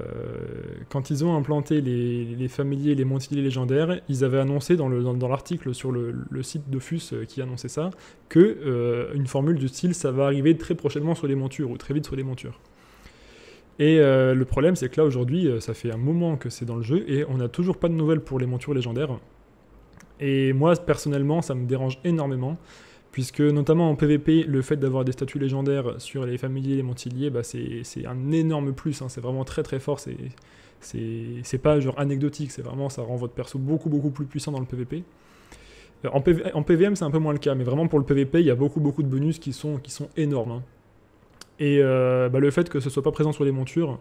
quand ils ont implanté les, familiers les montiliers légendaires, ils avaient annoncé dans, l'article sur le, site d'Offus euh, qui annonçait ça, que une formule du style ça va arriver très prochainement sur les montures ou très vite sur les montures. Et euh, le problème, c'est que là, aujourd'hui, euh, ça fait un moment que c'est dans le jeu et on n'a toujours pas de nouvelles pour les montures légendaires. Et moi, personnellement, ça me dérange énormément, puisque notamment en PvP, le fait d'avoir des statuts légendaires sur les familiers et les montiliers, bah, c'est un énorme plus, hein. c'est vraiment très très fort, c'est pas genre anecdotique, c'est vraiment, ça rend votre perso beaucoup beaucoup plus puissant dans le PvP. Euh, en, PVM, c'est un peu moins le cas, mais vraiment pour le PvP, il y a beaucoup beaucoup de bonus qui sont, qui sont énormes. Hein. Et euh, bah, le fait que ce soit pas présent sur les montures,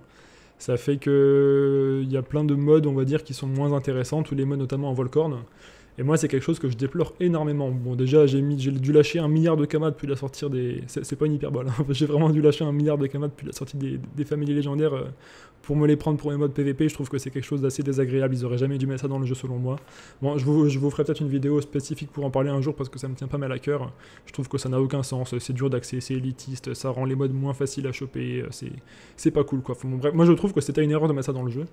ça fait que il y a plein de modes, on va dire, qui sont moins intéressants, tous les modes notamment en Volcorn, et moi, c'est quelque chose que je déplore énormément. Bon, déjà, j'ai dû lâcher un milliard de kamas depuis la sortie des. C'est pas une hyperbole, hein. j'ai vraiment dû lâcher un milliard de kamas depuis la sortie des, familles légendaires euh, pour me les prendre pour mes modes PVP. Je trouve que c'est quelque chose d'assez désagréable. Ils auraient jamais dû mettre ça dans le jeu, selon moi. Bon, je vous, ferai peut-être une vidéo spécifique pour en parler un jour parce que ça me tient pas mal à cœur. Je trouve que ça n'a aucun sens. C'est dur d'accès, c'est élitiste, ça rend les modes moins faciles à choper. Euh, c'est pas cool, quoi. moi, je trouve que c'était une erreur de mettre ça dans le jeu.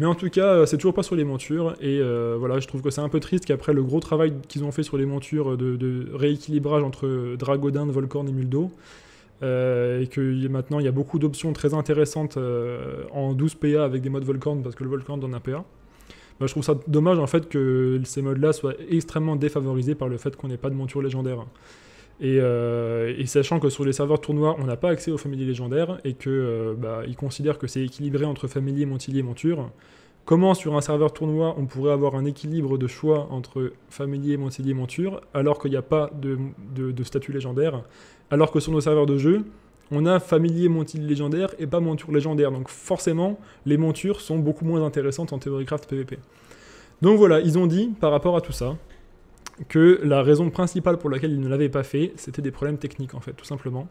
Mais en tout cas, euh, c'est toujours pas sur les montures. Et euh, voilà, je trouve que c'est un peu triste qu'après le gros travail qu'ils ont fait sur les montures de, rééquilibrage entre euh, Dragodin, Volcorn et Muldo, et que maintenant il y a beaucoup d'options très intéressantes en 12 PA avec des modes Volcorn, parce que le Volcorn donne un PA. Bah, je trouve ça dommage en fait que ces modes-là soient extrêmement défavorisés par le fait qu'on n'ait pas de monture légendaire. Euh, et, sachant que sur les serveurs tournois, on n'a pas accès aux familiers légendaires et qu'ils euh, bah, considèrent que c'est équilibré entre familier, et monture. Comment sur un serveur tournoi on pourrait avoir un équilibre de choix entre familier, et montures, alors qu'il n'y a pas de, statut légendaire Alors que sur nos serveurs de jeu, on a familier, montilier légendaire et pas monture légendaire. Donc forcément, les montures sont beaucoup moins intéressantes en théorie PvP. Donc voilà, ils ont dit par rapport à tout ça, que la raison principale pour laquelle ils ne l'avaient pas fait, c'était des problèmes techniques en fait, tout simplement.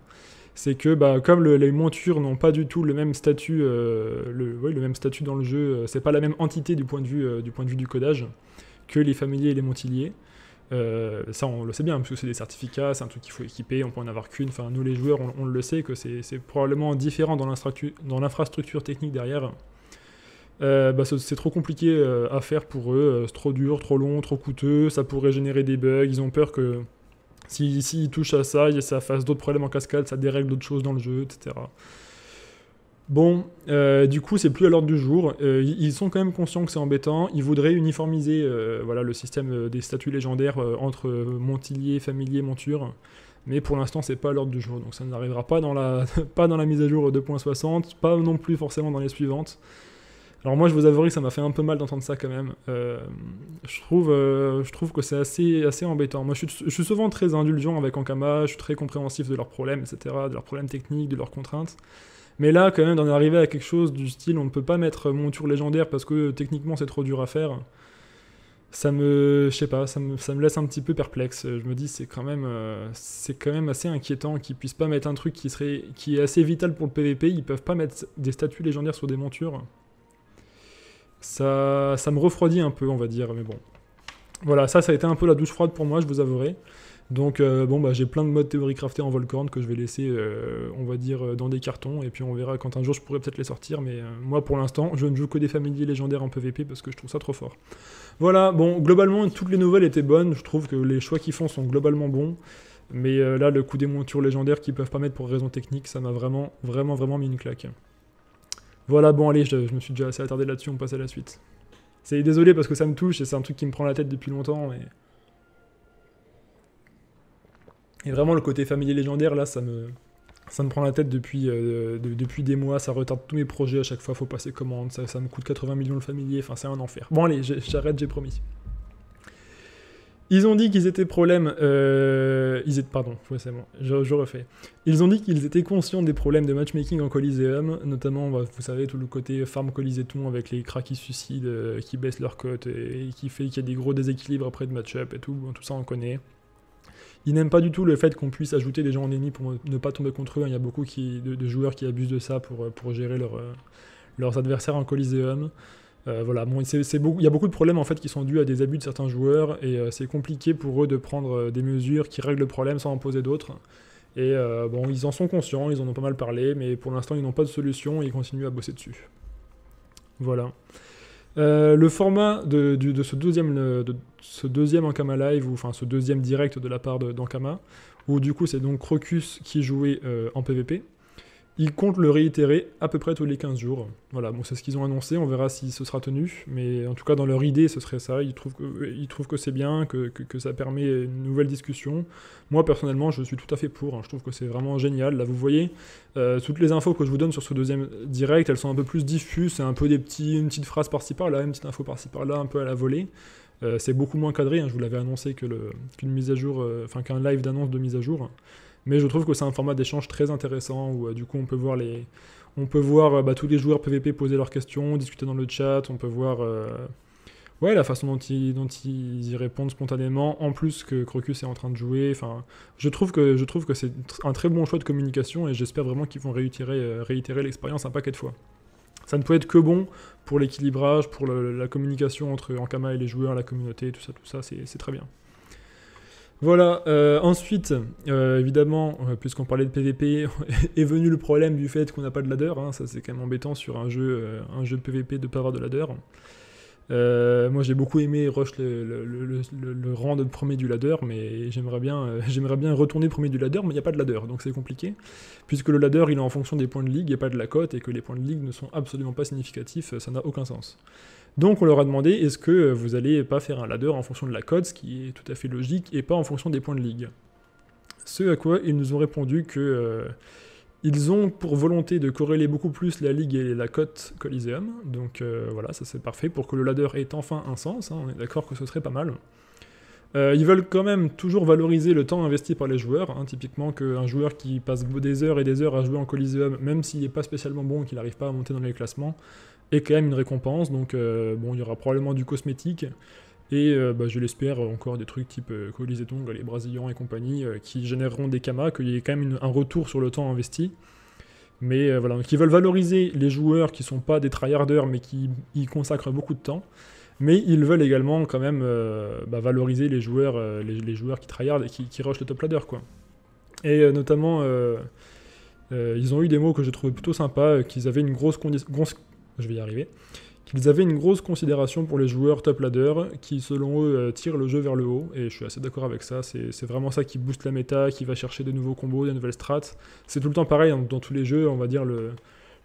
C'est que bah, comme les montures n'ont pas du tout le même statut, euh, le, même statut dans le jeu, euh, c'est pas la même entité du point de vue, euh, du, point de vue du codage que les familiers et les montiliers. ça, on le sait bien, parce que c'est des certificats, c'est un truc qu'il faut équiper, on peut en avoir qu'une. Enfin, nous, les joueurs, on, on le sait que c'est probablement différent dans l'infrastructure technique derrière euh, bah, c'est trop compliqué euh, à faire pour eux, euh, c'est trop dur, trop long, trop coûteux, ça pourrait générer des bugs, ils ont peur que s'ils si, ils touchent à ça, ça fasse d'autres problèmes en cascade, ça dérègle d'autres choses dans le jeu, etc. Bon, du coup, c'est plus à l'ordre du jour. ils sont quand même conscients que c'est embêtant. Ils voudraient uniformiser le système des statuts légendaires entre Montillier, Familier, Monture. Mais pour l'instant, c'est pas à l'ordre du jour. Donc ça n'arrivera pas, dans la, pas dans la mise à jour 2.60, pas non plus forcément dans les suivantes. Alors moi, je vous avouerai que ça m'a fait un peu mal d'entendre ça quand même. Euh, je, trouve, euh, je trouve que c'est assez, assez embêtant. Moi, je suis, souvent très indulgent avec Ankama, je suis très compréhensif de leurs problèmes, etc., de leurs problèmes techniques, de leurs contraintes. Mais là, quand même, d'en arriver à quelque chose du style on ne peut pas mettre monture légendaire parce que techniquement c'est trop dur à faire, ça me, je sais pas, ça me, laisse un petit peu perplexe. Je me dis c'est quand même, euh, c'est quand même assez inquiétant qu'ils puissent pas mettre un truc qui serait, qui est assez vital pour le PVP. Ils peuvent pas mettre des statues légendaires sur des montures ça, ça me refroidit un peu, on va dire, mais bon. Voilà, ça, ça a été un peu la douche froide pour moi, je vous avouerai. Donc euh, bon bah j'ai plein de modes théorie craftés en Volcorn que je vais laisser euh, on va dire euh, dans des cartons et puis on verra quand un jour je pourrai peut-être les sortir mais moi pour l'instant je ne joue que des familiers légendaires en PvP parce que je trouve ça trop fort. Voilà bon globalement toutes les nouvelles étaient bonnes, je trouve que les choix qu'ils font sont globalement bons mais là le coup des montures légendaires qu'ils peuvent pas mettre pour raison technique ça m'a vraiment vraiment vraiment mis une claque. Voilà, bon, allez, je, me suis déjà assez attardé là-dessus, on passe à la suite. C'est désolé parce que ça me touche et c'est un truc qui me prend la tête depuis longtemps. Et vraiment, le côté familier légendaire, là, ça me, ça me prend la tête depuis, euh, depuis des mois. Ça retarde tous mes projets à chaque fois. Faut passer commande. Ça, ça me coûte 80 millions le familier. Enfin, c'est un enfer. Bon, allez, j'arrête, j'ai promis. Ils ont dit qu'ils étaient problèmes. Euh, ils étaient, pardon, je, refais. Ils ont dit qu'ils étaient conscients des problèmes de matchmaking en Coliseum, notamment, bah, vous savez, tout le côté farm Coliseum avec les cracks qui suicident, euh, qui baissent leur cote et, qui fait qu'il y a des gros déséquilibres après de match-up et tout. tout ça, on connaît. Ils n'aiment pas du tout le fait qu'on puisse ajouter des gens en ennemi pour ne pas tomber contre eux. Hein. Il y a beaucoup de, joueurs qui abusent de ça pour, euh, pour gérer leurs adversaires en Coliseum. Euh, voilà, c'est il y a beaucoup de problèmes en fait qui sont dus à des abus de certains joueurs et euh, c'est compliqué pour eux de prendre euh, des mesures qui règlent le problème sans en poser d'autres. Et bon, ils en sont conscients, ils en ont pas mal parlé, mais pour l'instant ils n'ont pas de solution et ils continuent à bosser dessus. Voilà. le format de, ce deuxième, ce deuxième Ankama Live, ou enfin ce deuxième direct de la part d'Ankama, où du coup c'est donc Crocus qui jouait en PvP, ils comptent le réitérer à peu près tous les 15 jours. Voilà, bon, c'est ce qu'ils ont annoncé, on verra si ce sera tenu, mais en tout cas, dans leur idée, ce serait ça. Ils trouvent que, trouvent que c'est bien, que, ça permet une nouvelle discussion. Moi, personnellement, je suis tout à fait pour, hein. je trouve que c'est vraiment génial. Là, vous voyez, euh, toutes les infos que je vous donne sur ce deuxième direct, elles sont un peu plus diffuses, c'est un peu des petits, une petite phrase par-ci par-là, une petite info par-ci par-là, un peu à la volée. Euh, c'est beaucoup moins cadré, hein. je vous l'avais annoncé que mise à jour, euh, enfin qu'un live d'annonce de mise à jour. Mais je trouve que c'est un format d'échange très intéressant où euh, du coup on peut voir les, on peut voir euh, bah, tous les joueurs PVP poser leurs questions, discuter dans le chat, on peut voir euh, ouais, la façon dont ils, dont ils y répondent spontanément, en plus que Crocus est en train de jouer. Enfin, je trouve que, je trouve que c'est un très bon choix de communication et j'espère vraiment qu'ils vont réitérer, réitérer l'expérience un paquet de fois. Ça ne peut être que bon pour l'équilibrage, pour la communication entre Ankama et les joueurs, la communauté, tout ça, tout ça, c'est très bien. Voilà, euh, ensuite, euh, évidemment, euh, puisqu'on parlait de PVP, est venu le problème du fait qu'on n'a pas de ladder, hein. ça c'est quand même embêtant sur un jeu, un jeu PVP de ne pas avoir de ladder. Euh, moi j'ai beaucoup aimé Rush le, rang de premier du ladder, mais j'aimerais bien, euh, bien retourner premier du ladder, mais il n'y a pas de ladder, donc c'est compliqué. Puisque le ladder il est en fonction des points de ligue et pas de la cote, et que les points de ligue ne sont absolument pas significatifs, euh, ça n'a aucun sens. Donc on leur a demandé est-ce que vous allez pas faire un ladder en fonction de la cote, ce qui est tout à fait logique, et pas en fonction des points de ligue. Ce à quoi ils nous ont répondu que. Ils ont pour volonté de corréler beaucoup plus la ligue et la cote Coliseum, donc euh, voilà, ça c'est parfait pour que le ladder ait enfin un sens, hein. on est d'accord que ce serait pas mal. Euh, ils veulent quand même toujours valoriser le temps investi par les joueurs, hein. typiquement qu'un joueur qui passe des heures et des heures à jouer en Coliseum, même s'il n'est pas spécialement bon, et qu'il n'arrive pas à monter dans les classements, ait quand même une récompense, donc euh, bon, il y aura probablement du cosmétique, et euh, bah, je l'espère euh, encore des trucs type euh, Colise et Tongue, les Brasillans et compagnie, qui généreront des kamas, qu'il y ait quand même un retour sur le temps investi. Mais voilà, qui veulent valoriser les joueurs qui sont pas des tryharders, mais qui y consacrent beaucoup de temps. Mais ils veulent également quand même bah, valoriser les joueurs, les, joueurs qui tryhardent et qui, rushent le top ladder, quoi. Et notamment, ils ont eu des mots que je trouvé plutôt sympas, qu'ils avaient une grosse, grosse, je vais y arriver, qu'ils avaient une grosse considération pour les joueurs top ladder qui, selon eux, euh, tirent le jeu vers le haut. Et je suis assez d'accord avec ça. C'est vraiment ça qui booste la méta, qui va chercher des nouveaux combos, des nouvelles strats. C'est tout le temps pareil hein. dans, tous les jeux. On va dire le,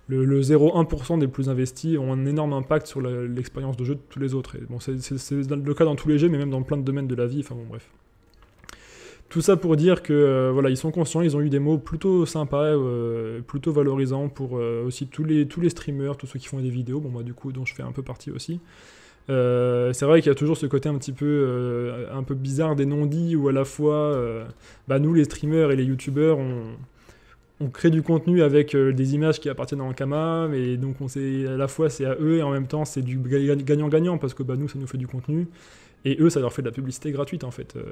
le, le 0,1% des plus investis ont un énorme impact sur l'expérience de jeu de tous les autres. bon, c'est le cas dans tous les jeux, mais même dans plein de domaines de la vie. Enfin bon, bref. Tout ça pour dire que euh, voilà, ils sont conscients, ils ont eu des mots plutôt sympas, euh, plutôt valorisants pour euh, aussi tous les, tous les streamers, tous ceux qui font des vidéos, bon moi bah, du coup dont je fais un peu partie aussi. c'est vrai qu'il y a toujours ce côté un petit peu, un peu bizarre des non-dits où à la fois bah, nous les streamers et les youtubeurs on, on crée du contenu avec des images qui appartiennent à Ankama et donc on sait à la fois c'est à eux et en même temps c'est du gagnant-gagnant parce que bah, nous ça nous fait du contenu et eux, ça leur fait de la publicité gratuite en fait. Euh,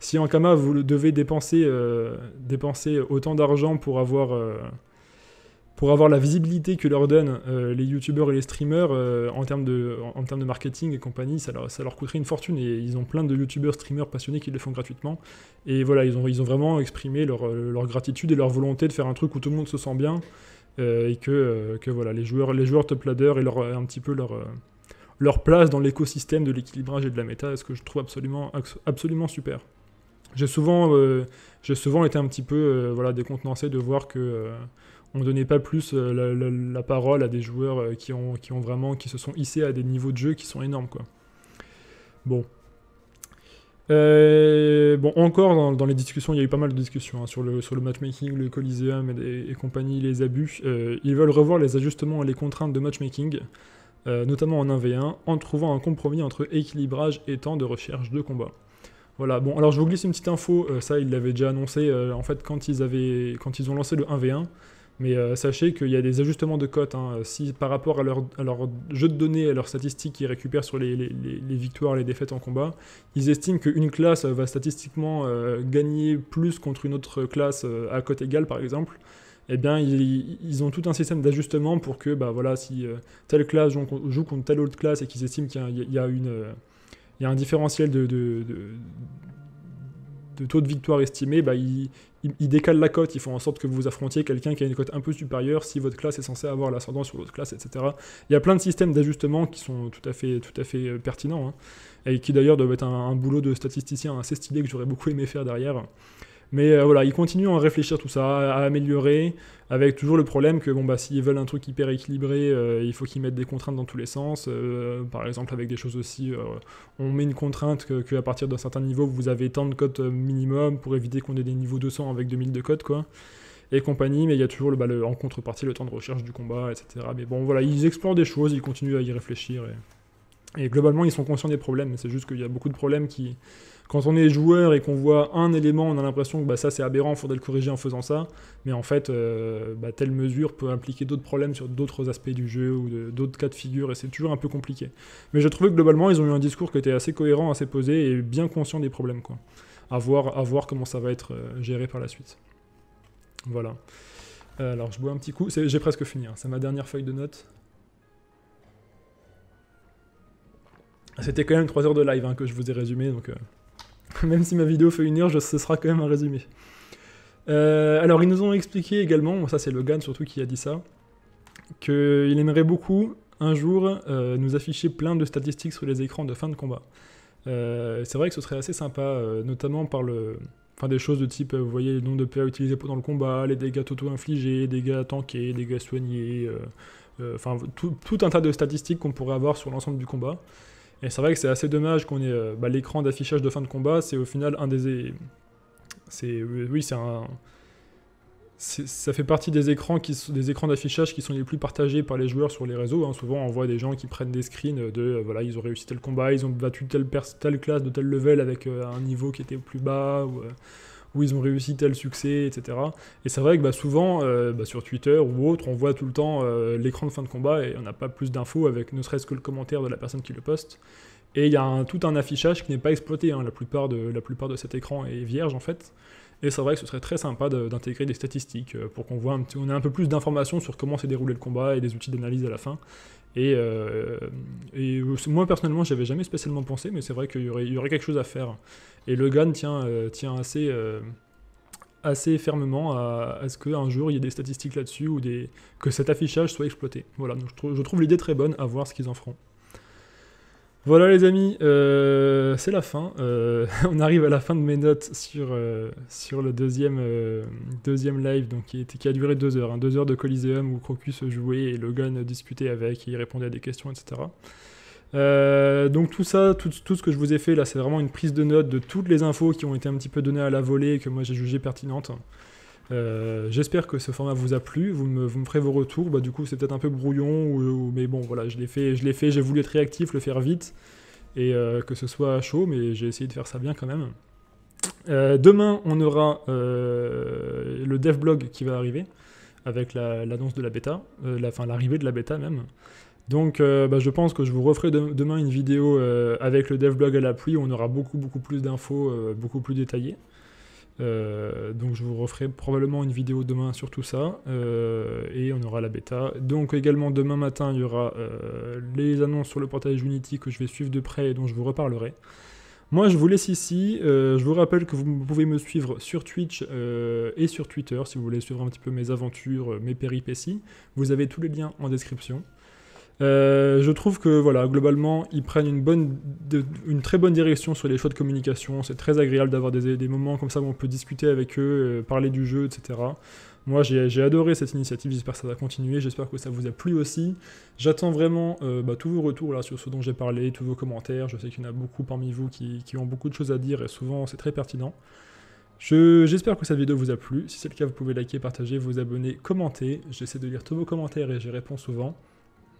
si en Kama, vous devez dépenser, euh, dépenser autant d'argent pour avoir, euh, pour avoir la visibilité que leur donnent les youtubeurs et les streamers en, termes de, en, de marketing et compagnie, ça leur, ça leur, coûterait une fortune. Et ils ont plein de youtubeurs, streamers passionnés qui le font gratuitement. Et voilà, ils ont, ils ont vraiment exprimé leur, gratitude et leur volonté de faire un truc où tout le monde se sent bien. et que, voilà, les joueurs, les joueurs top ladder et leur, un petit peu leur leur place dans l'écosystème de l'équilibrage et de la méta, ce que je trouve absolument, absolument super. J'ai souvent, euh, souvent été un petit peu euh, voilà, décontenancé de voir que euh, on ne donnait pas plus la, parole à des joueurs qui, ont, qui, ont vraiment, qui se sont hissés à des niveaux de jeu qui sont énormes. Quoi. Bon. bon, encore dans, dans, les discussions, il y a eu pas mal de discussions hein, sur, le, sur le matchmaking, le Coliseum et, et compagnie, les abus. ils veulent revoir les ajustements et les contraintes de matchmaking. Euh, notamment en 1v1, en trouvant un compromis entre équilibrage et temps de recherche de combat. Voilà, bon, alors je vous glisse une petite info, euh, ça ils l'avaient déjà annoncé euh, en fait quand ils, avaient, quand ils ont lancé le 1v1, mais sachez qu'il y a des ajustements de cotes. Hein, par rapport à leur, jeu de données, à leurs statistiques qu'ils récupèrent sur les, les, victoires, les défaites en combat, ils estiment qu'une classe va statistiquement gagner plus contre une autre classe à cote égale par exemple, eh bien, ils, ont tout un système d'ajustement pour que, bah, voilà, si euh, telle classe joue, joue, contre telle autre classe et qu'ils estiment qu'il y, a un différentiel de, taux de victoire estimé, bah, ils, décalent la cote, ils font en sorte que vous affrontiez quelqu'un qui a une cote un peu supérieure si votre classe est censée avoir l'ascendant sur l'autre classe, etc. Il y a plein de systèmes d'ajustement qui sont tout à fait, tout à fait euh, pertinents, hein, et qui d'ailleurs doivent être un, un, boulot de statisticien assez stylé que j'aurais beaucoup aimé faire derrière. Mais euh, voilà, ils continuent à réfléchir tout ça, à, améliorer, avec toujours le problème que bon bah s'ils veulent un truc hyper équilibré, euh, il faut qu'ils mettent des contraintes dans tous les sens. Euh, par exemple avec des choses aussi, on met une contrainte qu'à partir d'un certain niveau vous avez tant de cotes minimum pour éviter qu'on ait des niveaux 200 avec 2000 de cotes quoi et compagnie, mais il y a toujours le, bah, le, en contrepartie le temps de recherche du combat, etc. Mais bon, voilà, ils explorent des choses, ils continuent à y réfléchir. Et... Et globalement, ils sont conscients des problèmes. C'est juste qu'il y a beaucoup de problèmes qui, quand on est joueur et qu'on voit un élément, on a l'impression que bah, ça c'est aberrant, il faudrait le corriger en faisant ça. Mais en fait, euh, bah, telle mesure peut impliquer d'autres problèmes sur d'autres aspects du jeu ou d'autres cas de figure et c'est toujours un peu compliqué. Mais je trouvé que globalement, ils ont eu un discours qui était assez cohérent, assez posé et bien conscient des problèmes. Quoi. À, voir, à voir comment ça va être euh, géré par la suite. Voilà. Euh, alors je bois un petit coup, j'ai presque fini, hein. c'est ma dernière feuille de notes. C'était quand même 3 heures de live hein, que je vous ai résumé, donc euh, même si ma vidéo fait une heure, ce sera quand même un résumé. Euh, alors ils nous ont expliqué également, ça c'est Logan surtout qui a dit ça, qu'il aimerait beaucoup un jour euh, nous afficher plein de statistiques sur les écrans de fin de combat. c'est vrai que ce serait assez sympa, notamment par le... Enfin des choses de type, vous voyez, le nombre de PA utilisés pendant le combat, les dégâts totaux infligés, dégâts tankés, dégâts soignés, enfin tout, un tas de statistiques qu'on pourrait avoir sur l'ensemble du combat. Et c'est vrai que c'est assez dommage qu'on ait euh, bah, l'écran d'affichage de fin de combat, c'est au final un des... C'est... Oui, c'est un... Ça fait partie des écrans, qui, des écrans d'affichage qui sont les plus partagés par les joueurs sur les réseaux. Hein. Souvent, on voit des gens qui prennent des screens de euh, voilà, ils ont réussi tel combat, ils ont battu telle, telle classe de tel level avec euh, un niveau qui était plus bas. Ou, où ils ont réussi tel succès, etc. Et c'est vrai que bah, souvent, euh, bah, sur Twitter ou autre, on voit tout le temps euh, l'écran de fin de combat et on n'a pas plus d'infos avec ne serait-ce que le commentaire de la personne qui le poste. Et il y a tout un affichage qui n'est pas exploité. Hein. La, plupart de, cet écran est vierge en fait. Et c'est vrai que ce serait très sympa d'intégrer des statistiques euh, pour qu'on voit un un peu plus d'informations sur comment s'est déroulé le combat et des outils d'analyse à la fin. Et, euh, euh, moi personnellement, j'avais jamais spécialement pensé, mais c'est vrai qu'il y aurait, y aurait, quelque chose à faire. Et Logan tient, euh, tient assez, fermement à, ce qu'un jour il y ait des statistiques là-dessus ou des, que cet affichage soit exploité. Voilà, donc je je trouve l'idée très bonne à voir ce qu'ils en feront. Voilà les amis, euh, c'est la fin. Euh, on arrive à la fin de mes notes sur, euh, sur le deuxième, deuxième live donc, qui, était, qui a duré deux heures. Hein. deux heures de Coliseum où Crocus jouait et Logan discutait avec, et il répondait à des questions, etc. donc tout ça, tout, ce que je vous ai fait là, c'est vraiment une prise de notes de toutes les infos qui ont été un petit peu données à la volée et que moi j'ai jugé pertinentes. Euh, j'espère que ce format vous a plu. Vous me, ferez vos retours. Bah, du coup, c'est peut-être un peu brouillon, mais bon, voilà, je l'ai fait. Je l'ai fait. J'ai voulu être réactif, le faire vite, et euh, que ce soit chaud, mais j'ai essayé de faire ça bien quand même. Euh, demain, on aura le dev blog qui va arriver avec l'annonce de la bêta, enfin l'arrivée de la bêta même. Donc bah, je pense que je vous referai demain une vidéo avec le dev blog à l'appui où on aura beaucoup beaucoup plus d'infos, beaucoup plus détaillées. Euh, donc je vous referai probablement une vidéo demain sur tout ça euh, et on aura la bêta. Donc également demain matin il y aura euh, les annonces sur le portail Unity que je vais suivre de près et dont je vous reparlerai. Moi je vous laisse ici, je vous rappelle que vous pouvez me suivre sur Twitch et sur Twitter si vous voulez suivre un petit peu mes aventures, mes péripéties. Vous avez tous les liens en description. Euh, je trouve que voilà, globalement, ils prennent une, bonne, une très bonne direction sur les choix de communication. C'est très agréable d'avoir des, moments comme ça où on peut discuter avec eux, euh, parler du jeu, etc. Moi, j'ai adoré cette initiative, j'espère que ça va continuer, j'espère que ça vous a plu aussi. J'attends vraiment euh, bah, tous vos retours là, sur ce dont j'ai parlé, tous vos commentaires. Je sais qu'il y en a beaucoup parmi vous qui, ont beaucoup de choses à dire et souvent c'est très pertinent. J'espère que cette vidéo vous a plu. Si c'est le cas, vous pouvez liker, partager, vous abonner, commenter. J'essaie de lire tous vos commentaires et j'y réponds souvent.